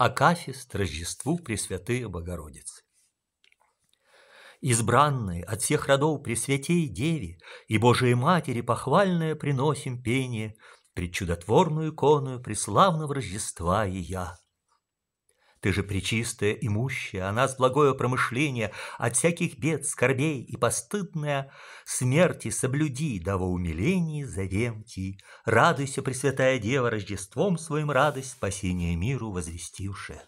Акафист Рождеству Пресвятые Богородицы. Избранные от всех родов Пресвятей Деви и Божией Матери похвальное приносим пение пред чудотворную икону преславного Рождества и я. Ты же причистая и мущая, она с благое промышление, от всяких бед, скорбей и постыдная, смерти соблюди, да во умилении Радуйся, Пресвятая Дева, Рождеством своим радость, спасение миру возвестившая.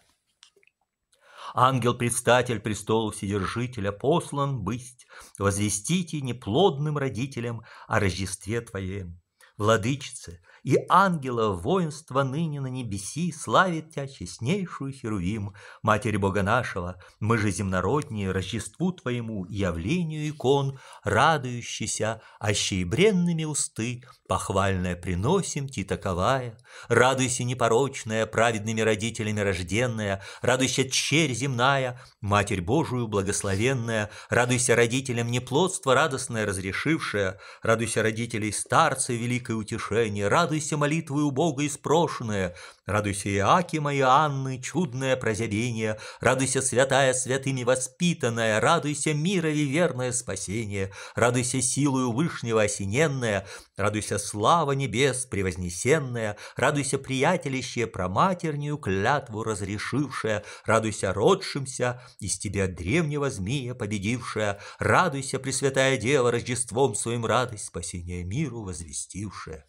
Ангел-предстатель престола Вседержителя послан быть, возвестите неплодным родителям о Рождестве Твоем. Владычице, и ангела воинства ныне на небеси славит тя честнейшую Херувим, Матерь Бога нашего, мы же земнородние, Рождеству Твоему явлению икон, радующийся, аще бренными усты, похвальное приносим Ти таковая, радуйся непорочная, праведными родителями рожденная, радуйся черь земная, Матерь Божию благословенная, радуйся родителям неплодство радостное разрешившее, радуйся родителей старцы великое утешение, радуйся радуйся молитвы у Бога испрошенная, радуйся Иакима и Анны, чудное прозябение, радуйся святая святыми воспитанная, радуйся мира мирови верное спасение, радуйся силою вышнего осененная, радуйся слава небес превознесенная, радуйся приятелище проматернюю клятву разрешившая, радуйся родшимся, из тебя древнего змея победившая, радуйся, Пресвятая Дева, Рождеством своим радость спасения миру возвестившая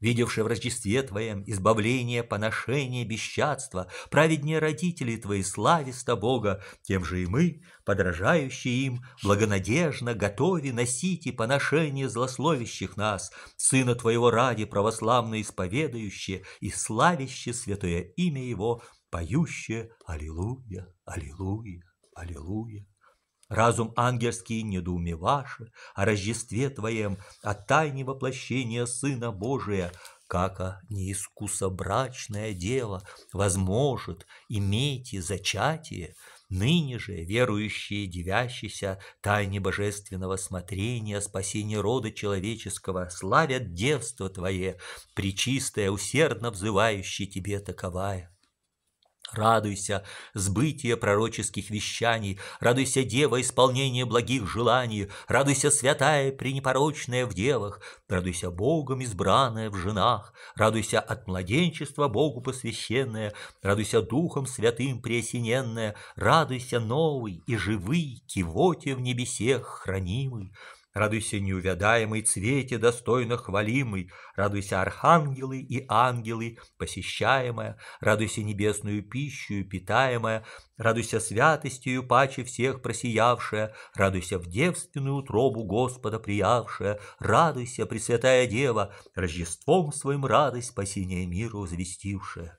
видевший в Рождестве Твоем избавление, поношение, бесчатство, праведнее родители Твои, слависта Бога, тем же и мы, подражающие им, благонадежно готови носить и поношение злословящих нас, Сына Твоего ради, православно исповедающие и славящие святое имя Его, поющие «Аллилуйя, Аллилуйя, Аллилуйя». Разум ангельский недоумеваше о Рождестве Твоем, о тайне воплощения Сына Божия, как о неискусобрачное дело возможет иметь и зачатие, ныне же верующие, девящиеся тайне божественного смотрения, спасения рода человеческого, славят девство Твое, причистое, усердно взывающее Тебе таковая. Радуйся, сбытие пророческих вещаний, Радуйся, дева, исполнение благих желаний, Радуйся, святая, пренепорочная в девах, Радуйся, Богом избранная в женах, Радуйся, от младенчества Богу посвященная, Радуйся, Духом Святым преосененная, Радуйся, новый и живый, кивоте в небесе хранимый, Радуйся, неувядаемый цвете, достойно хвалимый, Радуйся, архангелы и ангелы, посещаемая, Радуйся, небесную пищу питаемая, Радуйся, святостью паче всех просиявшая, Радуйся, в девственную утробу Господа приявшая, Радуйся, Пресвятая Дева, Рождеством своим радость спасения миру возвестившая.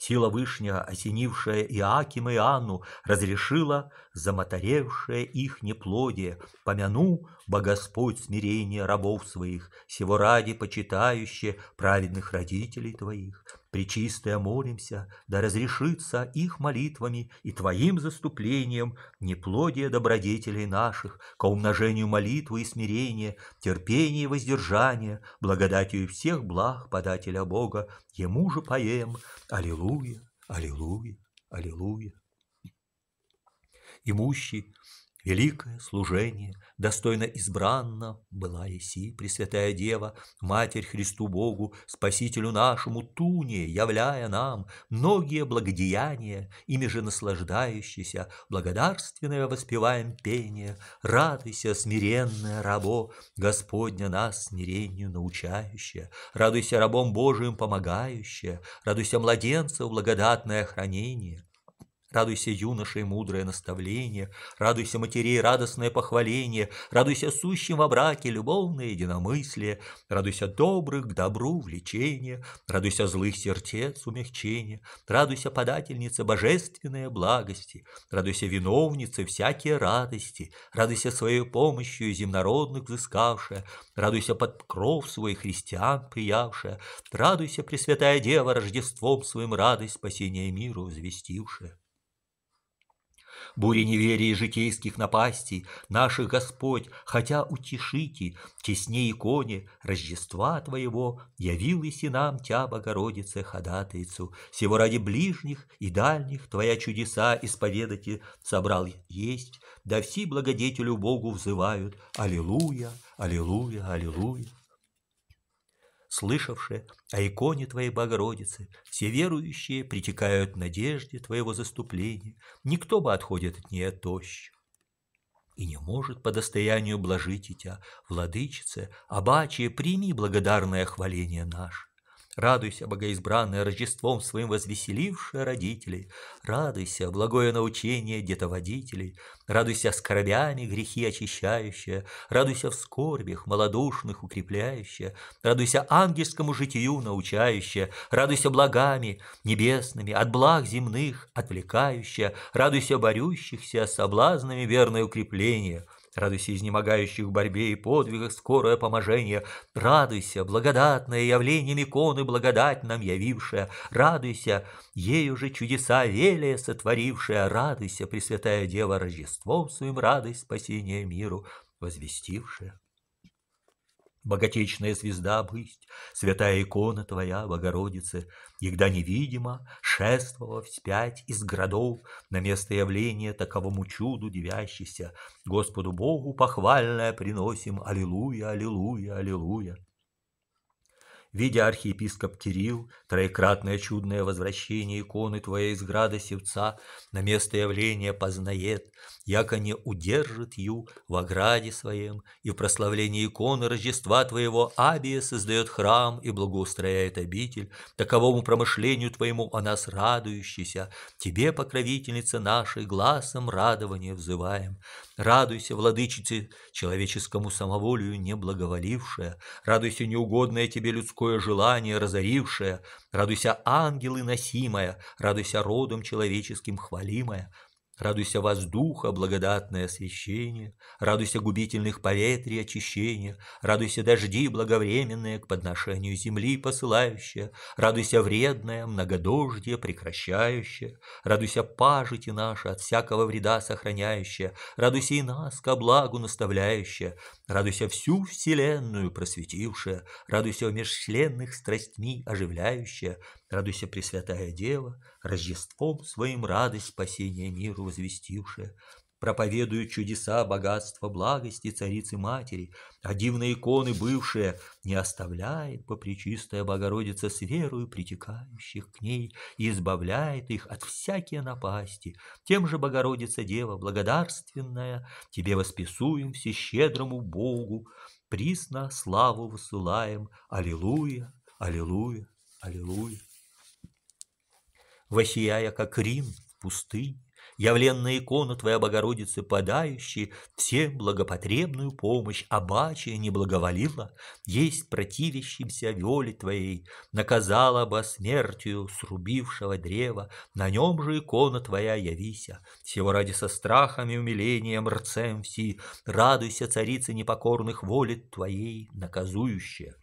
Сила Вышня, осенившая Иакима и Анну, разрешила замоторевшее их неплодие. Помяну, Богосподь, смирение рабов своих, сего ради почитающие праведных родителей твоих. Пречистая молимся, да разрешится их молитвами и Твоим заступлением неплодие добродетелей наших, ко умножению молитвы и смирения, терпения и воздержания, благодатью всех благ подателя Бога, Ему же поем. Аллилуйя, аллилуйя, аллилуйя. Имущий Великое служение достойно избранно была Иси, Пресвятая Дева, Матерь Христу Богу, Спасителю нашему Туне, являя нам многие благодеяния, ими же наслаждающиеся, благодарственное воспеваем пение, радуйся, смиренное рабо, Господня нас смирению научающая, радуйся рабом Божиим помогающая, радуйся младенцев благодатное хранение, Радуйся, юноше, мудрое наставление, Радуйся, матери радостное похваление, Радуйся сущим во браке, любовное единомыслие, Радуйся добрых к добру влечение, Радуйся злых сердец умягчение, Радуйся, подательница божественной благости, Радуйся, виновница всякие радости, Радуйся своей помощью земнородных взыскавшая, Радуйся под кров свой христиан приявшая, Радуйся, Пресвятая Дева, Рождеством своим радость спасения миру взвестившая. Бури неверия и житейских напастей Наших Господь, хотя утешите, Тесней иконе Рождества Твоего Явилась и нам Тя, Богородице, ходатайцу, Всего ради ближних и дальних Твоя чудеса исповедати Собрал есть, да все благодетелю Богу взывают Аллилуйя, Аллилуйя, Аллилуйя слышавшие о иконе Твоей Богородицы, все верующие притекают надежде Твоего заступления, никто бы отходит от нее тощ. И не может по достоянию блажить тебя, владычице, обаче, прими благодарное хваление наше. Радуйся, богоизбранное, Рождеством своим возвеселившее родителей. Радуйся, благое научение детоводителей. Радуйся скорбями грехи очищающее. Радуйся в скорбях, малодушных укрепляющее. Радуйся ангельскому житию научающее. Радуйся благами небесными, от благ земных отвлекающее. Радуйся борющихся соблазнами верное укрепление радуйся изнемогающих в борьбе и подвигах скорое поможение, радуйся, благодатное явлением иконы благодать нам явившая, радуйся, ей уже чудеса велия сотворившая, радуйся, Пресвятая Дева, Рождеством своим радость спасения миру возвестившая. Богатечная звезда бысть, святая икона твоя, Богородице, Егда невидимо шествовала вспять из городов На место явления таковому чуду девящийся, Господу Богу похвальное приносим, Аллилуйя, Аллилуйя, Аллилуйя. Видя архиепископ Кирилл, троекратное чудное возвращение иконы твоей из града Севца на место явления познает, яко не удержит Ю в ограде своем, и в прославлении иконы Рождества Твоего Абия создает храм и благоустрояет обитель, таковому промышлению Твоему о нас радующийся, Тебе, покровительница нашей, глазом радования взываем. Радуйся, владычице, человеческому самоволию неблаговолившая радуйся, неугодное Тебе людское желание разорившее, радуйся, ангелы носимая, радуйся, родом человеческим хвалимая, Радуйся воздуха, благодатное освещение, Радуйся губительных поветрий очищения, Радуйся дожди благовременные к подношению земли посылающие, Радуйся вредное, многодождие прекращающее, Радуйся пажити наша от всякого вреда сохраняющая, Радуйся и нас ко благу наставляющее, Радуйся всю вселенную просветившее, Радуйся в межчленных страстьми оживляющее. Радуйся, Пресвятая Дева, Рождеством своим радость спасения миру возвестившая. Проповедую чудеса, богатства, благости Царицы Матери, а дивные иконы бывшие не оставляет попречистая Богородица с верою притекающих к ней и избавляет их от всякие напасти. Тем же, Богородица Дева, благодарственная, Тебе воспесуем всещедрому Богу, присно славу высылаем. Аллилуйя, аллилуйя, аллилуйя. Восияя, как Рим в пустыне, явленная икона Твоя Богородицы, подающая всем благопотребную помощь, обачая не благоволила, есть противящимся воле Твоей, наказала бы смертью срубившего древа, на нем же икона Твоя явися, а. всего ради со страхом и умилением рцем все, радуйся, царица непокорных воле Твоей, наказующая.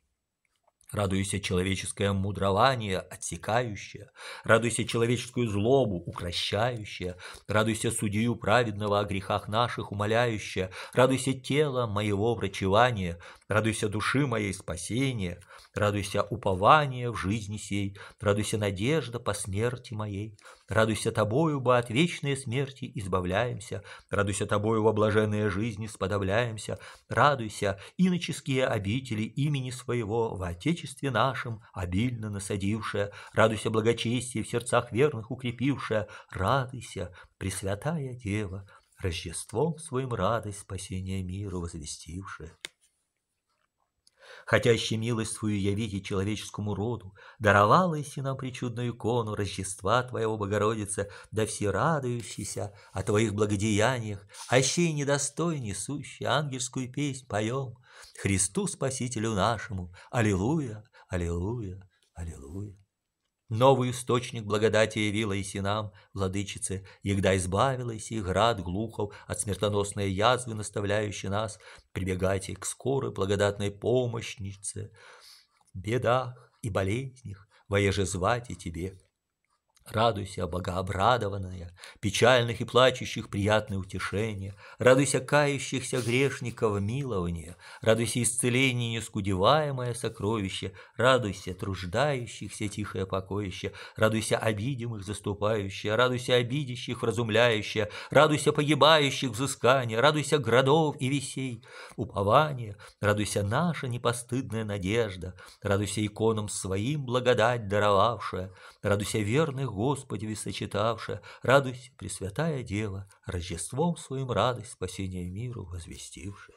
Радуйся человеческое мудрование, отсекающее, радуйся человеческую злобу, укращающее, радуйся судью праведного о грехах наших, умоляющее, радуйся тело моего врачевания, Радуйся души моей спасения, радуйся упование в жизни сей, радуйся надежда по смерти моей, радуйся тобою, бо от вечной смерти избавляемся, радуйся тобою во блаженной жизни сподавляемся, радуйся, иноческие обители имени своего в Отечестве нашем обильно насадившая, радуйся благочестие в сердцах верных укрепившая, радуйся, Пресвятая Дева, Рождеством своим радость спасения миру возвестившая хотящий милость твою явить и человеческому роду, даровала и нам причудную икону Рождества Твоего, Богородица, да все радующиеся о Твоих благодеяниях, ощей недостой несущий ангельскую песнь поем, Христу Спасителю нашему, Аллилуйя, Аллилуйя, Аллилуйя. Новый источник благодати явилась и нам, владычице, егда избавилась и град глухов от смертоносной язвы, наставляющей нас, прибегать к скорой благодатной помощнице в бедах и болезнях, воеже звать и тебе». Радуйся, богообрадованная, печальных и плачущих приятное утешение, радуйся кающихся грешников милование, радуйся исцеление нескудеваемое сокровище, радуйся труждающихся тихое покоище, радуйся обидимых заступающее, радуйся обидящих вразумляющее, радуйся погибающих взыскание, радуйся городов и весей, упование, радуйся наша непостыдная надежда, радуйся иконам своим благодать даровавшая, радуйся верных Господи, сочетавша, радуйся, Пресвятая Дева, Рождеством своим радость спасения миру возвестивши.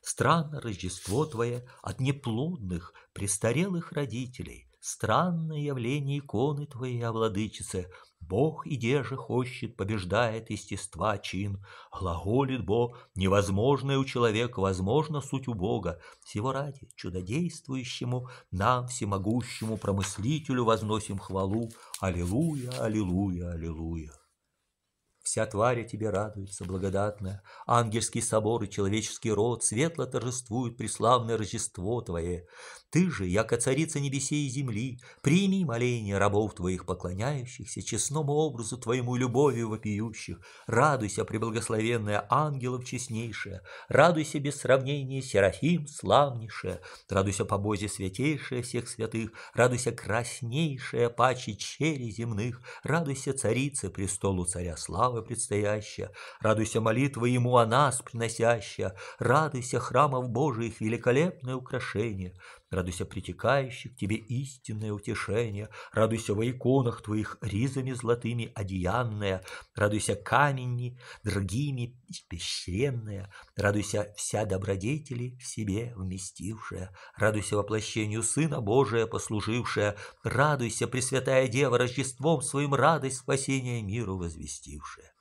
Странно Рождество твое от неплодных, престарелых родителей, Странное явление иконы твоей, овладычице, Бог и же хочет, побеждает естества чин. Глаголит Бог, невозможное у человека, возможно суть у Бога. Всего ради чудодействующему, нам всемогущему промыслителю возносим хвалу. Аллилуйя, аллилуйя, аллилуйя. Вся тварь тебе радуется, благодатная. Ангельский собор и человеческий род светло торжествуют преславное Рождество Твое. Ты же, яко царица небесей и земли, прими моление рабов твоих поклоняющихся, честному образу твоему любовью вопиющих, радуйся, преблагословенная ангелов честнейшая, радуйся без сравнения Серафим славнейшая, радуйся по побозе святейшая всех святых, радуйся краснейшая паче черей земных, радуйся царице престолу царя славы предстоящая, радуйся молитва ему о нас приносящая, радуйся храмов Божиих великолепное украшение, Радуйся притекающих к тебе истинное утешение, радуйся во иконах твоих ризами золотыми одеянное, радуйся камени другими пещренное, радуйся вся добродетели в себе вместившая, радуйся воплощению Сына Божия послужившая, радуйся, Пресвятая Дева, Рождеством своим радость спасения миру возвестившая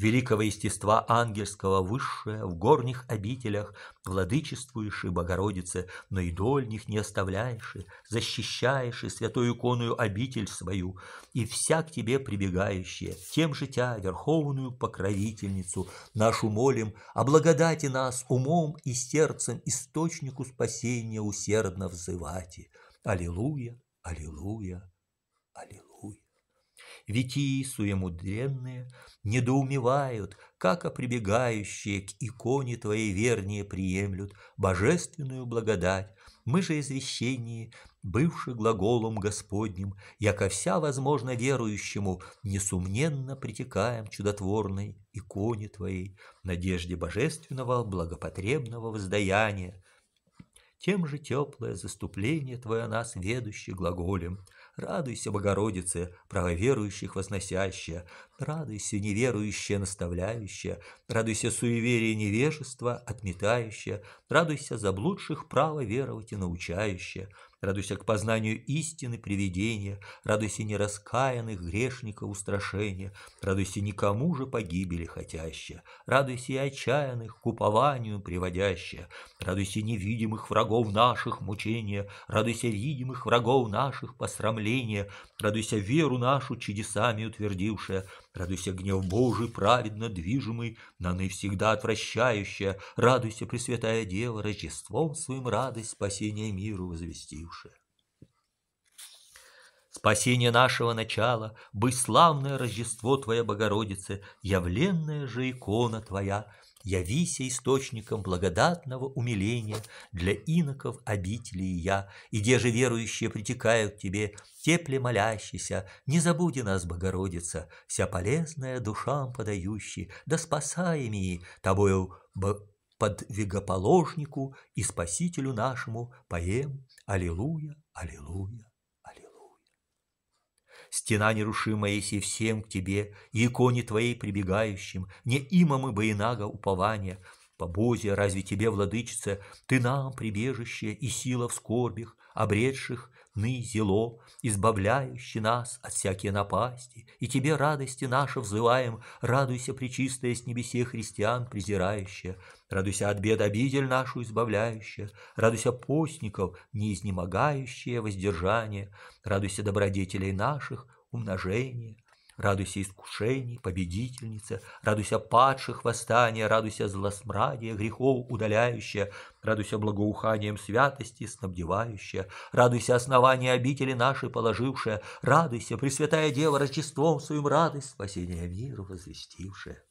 великого естества ангельского высшее, в горних обителях владычествуешь и Богородице, но и дольних не оставляешь, и защищаешь и святую иконую обитель свою, и всяк тебе прибегающая тем же тебя верховную покровительницу, нашу молим, о а благодати нас умом и сердцем источнику спасения усердно взывати. Аллилуйя, аллилуйя, аллилуйя веки суемудренные, недоумевают, как оприбегающие к иконе твоей вернее приемлют божественную благодать, мы же извещение, бывший глаголом Господним, яко вся возможно верующему, несумненно притекаем чудотворной иконе Твоей, надежде божественного благопотребного воздаяния. Тем же теплое заступление Твое нас, ведущий глаголем – Радуйся, Богородице, правоверующих возносящая, радуйся, неверующая наставляющая, радуйся, суеверие невежества отметающая, радуйся, заблудших право веровать и научающая, радуйся к познанию истины приведения, радуйся не раскаянных грешника устрашения, радуйся никому же погибели хотящая, радуйся и отчаянных к упованию приводящая, радуйся невидимых врагов наших мучения, радуйся видимых врагов наших посрамления, радуйся веру нашу чудесами утвердившая, Радуйся, гнев Божий, праведно движимый, но ны всегда отвращающая. Радуйся, Пресвятая Дева, Рождеством своим радость спасения миру возвестившая. Спасение нашего начала, быть славное Рождество твое, Богородице, явленная же икона Твоя, Явися источником благодатного умиления для иноков обители я, и где же верующие притекают к тебе, тепле молящийся, не забуди нас, Богородица, вся полезная душам подающий, да спасай ими тобою подвигоположнику и спасителю нашему поем «Аллилуйя, аллилуйя» стена нерушимая, если всем к тебе, и иконе твоей прибегающим, не имам и боинага упования, Бозе разве тебе, владычица, ты нам прибежище и сила в скорбях, обретших сны зело, избавляющий нас от всякие напасти, и тебе радости наши взываем, радуйся, пречистая с небесе христиан презирающая, радуйся от бед обидель нашу избавляющая, радуйся постников, не изнемогающее воздержание, радуйся добродетелей наших, умножение, радуйся искушений, победительница, радуйся падших восстания, радуйся злосмрадия, грехов удаляющая, радуйся благоуханием святости, снабдевающая, радуйся основания обители нашей положившая, радуйся, Пресвятая Дева, Рождеством своим радость, спасение мира возвестившая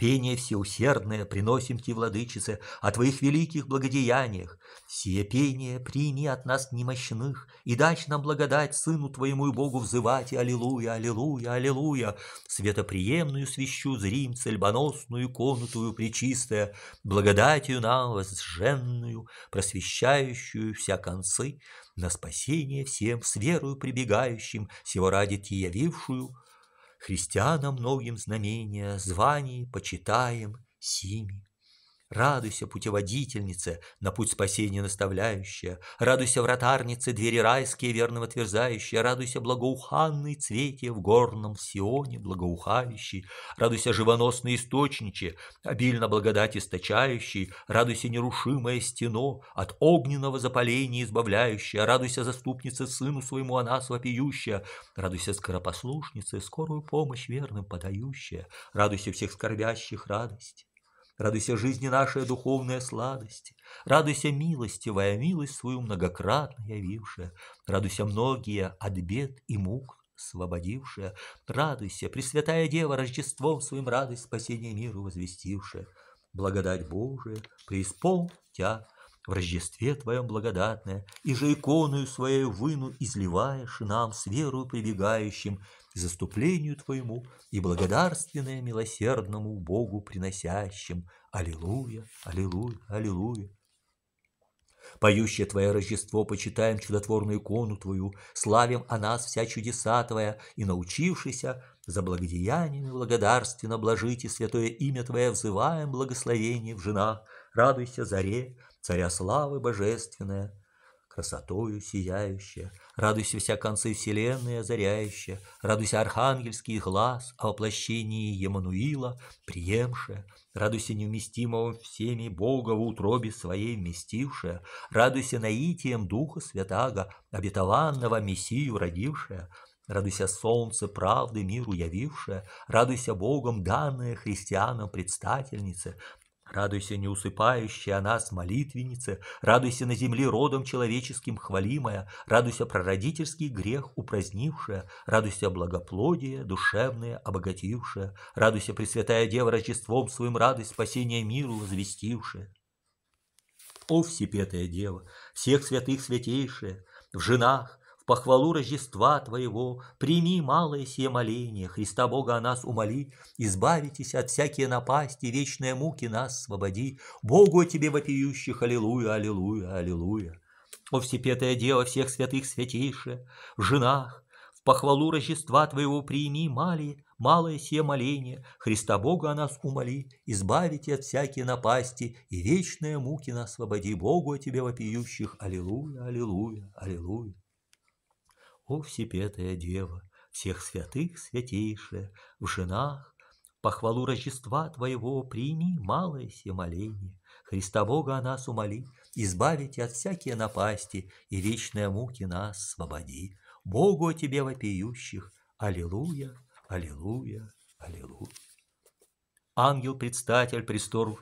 пение всеусердное приносим ти, владычице, о твоих великих благодеяниях. Сие пение прими от нас немощных, и дай нам благодать Сыну Твоему и Богу взывать, и аллилуйя, аллилуйя, аллилуйя, светоприемную свящу зрим, цельбоносную икону пречистая, благодатью нам возженную, просвещающую вся концы, на спасение всем с верою прибегающим, сего ради Ти явившую, христианам многим знамения, званий почитаем сими. Радуйся, путеводительнице, на путь спасения наставляющая, радуйся, вратарнице, двери райские верно отверзающая, радуйся, благоуханной цвете в горном сионе благоухающий, радуйся, живоносной источниче, обильно благодать источающий, радуйся, нерушимое стено, от огненного запаления избавляющая, радуйся, заступнице сыну своему она свопиющая, радуйся, скоропослушнице, скорую помощь верным подающая, радуйся всех скорбящих радость. Радуйся жизни нашей духовная сладости, радуйся милостивая милость свою многократно явившая, радуйся многие от бед и мук освободившая, радуйся, Пресвятая Дева, Рождеством своим радость спасения миру возвестившая, благодать Божия преисполнь тебя, в Рождестве Твоем благодатное, и же иконою Своею выну изливаешь нам с верою прибегающим заступлению Твоему и благодарственное милосердному Богу приносящим. Аллилуйя, Аллилуйя, Аллилуйя. Поющее Твое Рождество, почитаем чудотворную икону Твою, славим о нас вся чудеса Твоя, и научившийся за благодеяниями благодарственно блажите святое имя Твое, взываем благословение в женах, радуйся заре, царя славы божественная, красотою сияющая, радуйся вся концы вселенной озаряющая, радуйся архангельский глаз о воплощении Емануила, приемшая, радуйся неуместимого всеми Бога в утробе своей вместившая, радуйся наитием Духа Святаго, обетованного Мессию родившая, Радуйся солнце правды миру явившее, радуйся Богом данное христианам предстательнице, Радуйся, неусыпающая нас, молитвенница, радуйся на земле родом человеческим хвалимая, радуйся прародительский грех упразднившая, радуйся благоплодие душевное обогатившая, радуйся, Пресвятая Дева, Рождеством своим радость спасения миру возвестившая. О, Всепетая Дева, всех святых святейшая, в женах, похвалу Рождества Твоего, прими малое сие моление, Христа Бога о нас умоли, избавитесь от всякие напасти, вечные муки нас освободи, Богу о Тебе вопиющих, аллилуйя, аллилуйя, аллилуйя. О всепетая дело всех святых святейше, в женах, в похвалу Рождества Твоего прими малие, малое сие моление, Христа Бога о нас умоли, избавите от всякие напасти, и вечные муки нас освободи, Богу о Тебе вопиющих, аллилуйя, аллилуйя, аллилуйя. О всепетая дева, всех святых святейшая, в женах, похвалу Рождества Твоего прими, малое се моление. Христа Бога о нас умоли, избавите от всякие напасти, и вечные муки нас освободи. Богу о Тебе вопиющих, Аллилуйя, Аллилуйя, Аллилуйя. Ангел-предстатель престолу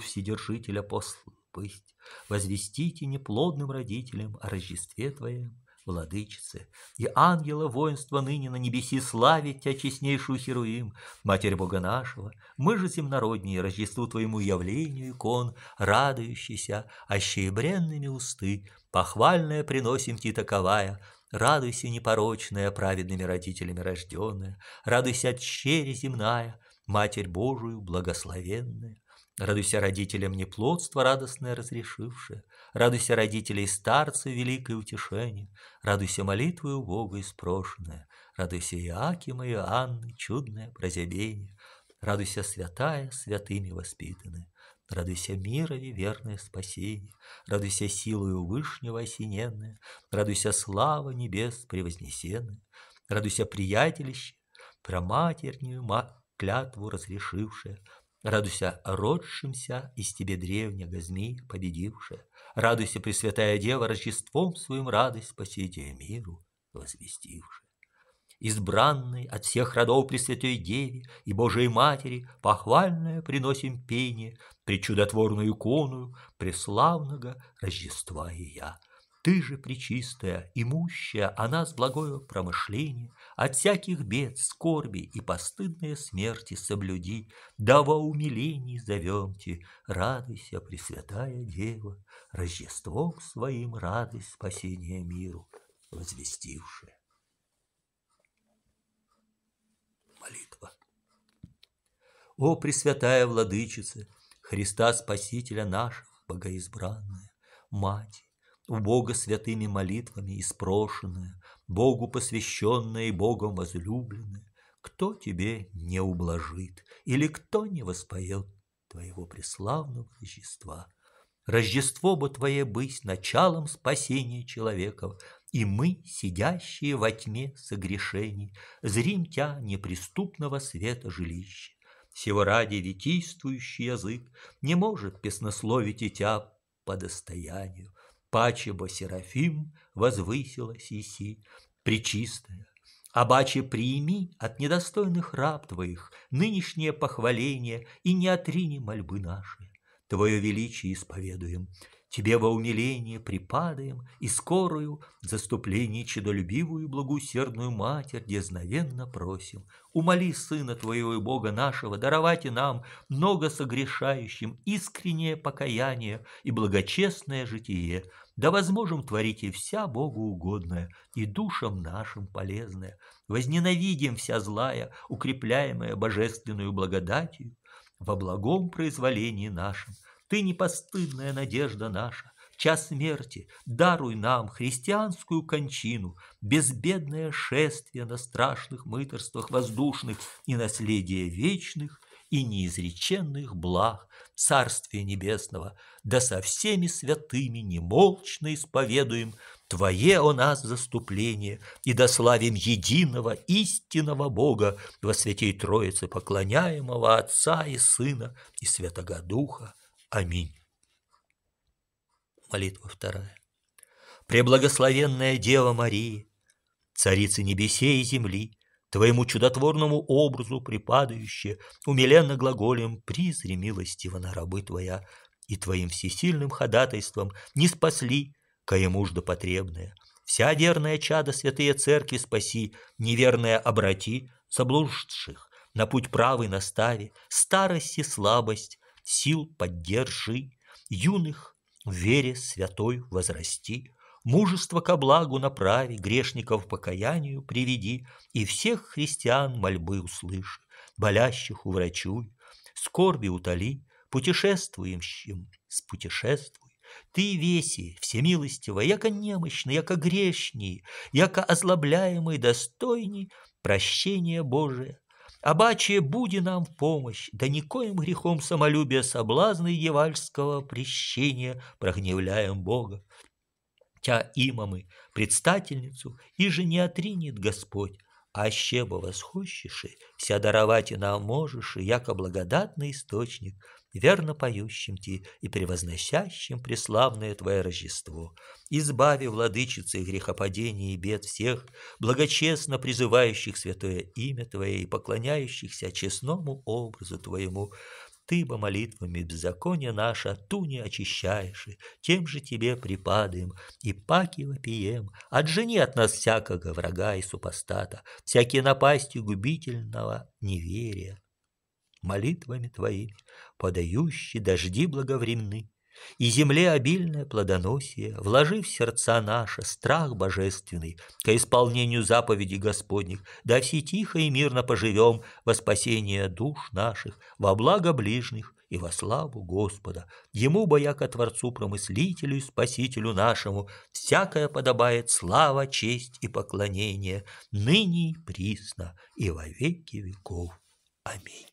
Вседержителя послал пусть, возвестите неплодным родителям о Рождестве Твоем, владычице, и ангела воинства ныне на небеси славить тебя, честнейшую Херуим, Матерь Бога нашего, мы же земнородние, Рождеству твоему явлению икон, радующийся, ощебренными а усты, похвальное приносим ти таковая, радуйся непорочная, праведными родителями рожденная, радуйся от чере земная, Матерь Божию благословенная. Радуйся родителям неплодство радостное разрешившее, Радуйся родителей старцы великое утешение, Радуйся молитвою Бога испрошенное, Радуйся Иакима и Анны чудное прозябение, Радуйся святая, святыми воспитанная, Радуйся мирове верное спасение, Радуйся силою вышнего осененная, Радуйся слава небес превознесенная, Радуйся приятелище, проматернюю клятву разрешившая, Радуйся родшимся из тебе древнего змей победившая. Радуйся, Пресвятая Дева, Рождеством своим радость спасите миру возвестившая. Избранной от всех родов Пресвятой Деве и Божией Матери похвальное приносим пение при чудотворную икону преславного Рождества и я. Ты же, пречистая, имущая, она с благою промышление, От всяких бед, скорби и постыдной смерти соблюди, Да во умилении зовемте, радуйся, Пресвятая Дева, Рождеством своим радость спасения миру возвестившая. Молитва О, Пресвятая Владычица, Христа Спасителя нашего, богоизбранная, Мать, у Бога святыми молитвами испрошенное, Богу посвященное и Богом возлюбленное, кто тебе не ублажит или кто не воспоет твоего преславного Рождества. Рождество бы твое быть началом спасения человеков, и мы, сидящие во тьме согрешений, зрим тя неприступного света жилища. Сего ради витийствующий язык не может песнословить и тя по достоянию пачебо Серафим возвысилась Иси, причистая. Абаче, приими от недостойных раб твоих нынешнее похваление и не отрини мольбы наши. Твое величие исповедуем, Тебе во умиление припадаем и скорую заступление чудолюбивую благоусердную Матерь дезновенно просим. Умоли Сына Твоего и Бога нашего даровать и нам, много согрешающим, искреннее покаяние и благочестное житие, да возможем творить и вся Богу угодное, и душам нашим полезное. Возненавидим вся злая, укрепляемая божественную благодатью, во благом произволении нашем – ты непостыдная надежда наша, час смерти, даруй нам христианскую кончину, безбедное шествие на страшных мыторствах воздушных и наследие вечных и неизреченных благ Царствия Небесного, да со всеми святыми немолчно исповедуем Твое о нас заступление, и дославим единого истинного Бога во святей Троице поклоняемого Отца и Сына и Святого Духа. Аминь. Молитва вторая. Преблагословенная Дева Мария, Царица небесей и земли, Твоему чудотворному образу припадающая, Умиленно глаголем призри милостиво на рабы Твоя, И Твоим всесильным ходатайством не спасли, кое нужда потребная. Вся верная чада святые церкви спаси, Неверное обрати заблудших, На путь правый настави, старость и слабость сил поддержи, юных в вере святой возрасти, мужество ко благу направи, грешников покаянию приведи, и всех христиан мольбы услышь, болящих уврачуй, скорби утоли, путешествующим с путешествуй, Ты веси, всемилостивая, яко немощный, яко грешний, яко озлобляемый, достойный прощения Божия, Абаче, буди нам в помощь, да никоим грехом самолюбия соблазны евальского прещения прогневляем Бога. Тя има мы, предстательницу, и же не отринет Господь, аще бо восхощеши, вся даровать и нам можешь, яко благодатный источник, верно поющим ти и превозносящим преславное твое Рождество. Избави, владычицы, грехопадений и бед всех, благочестно призывающих святое имя Твое и поклоняющихся честному образу Твоему, ты бы молитвами беззакония наша ту не очищаешь, тем же тебе припадаем и паки вопием, отжени от нас всякого врага и супостата, всякие напасти губительного неверия молитвами твоими, подающий дожди благовремны, и земле обильное плодоносие, вложи в сердца наше страх божественный ко исполнению заповедей Господних, да все тихо и мирно поживем во спасение душ наших, во благо ближних и во славу Господа. Ему, бояко Творцу, промыслителю и Спасителю нашему, всякое подобает слава, честь и поклонение, ныне и присно, и во веки веков. Аминь.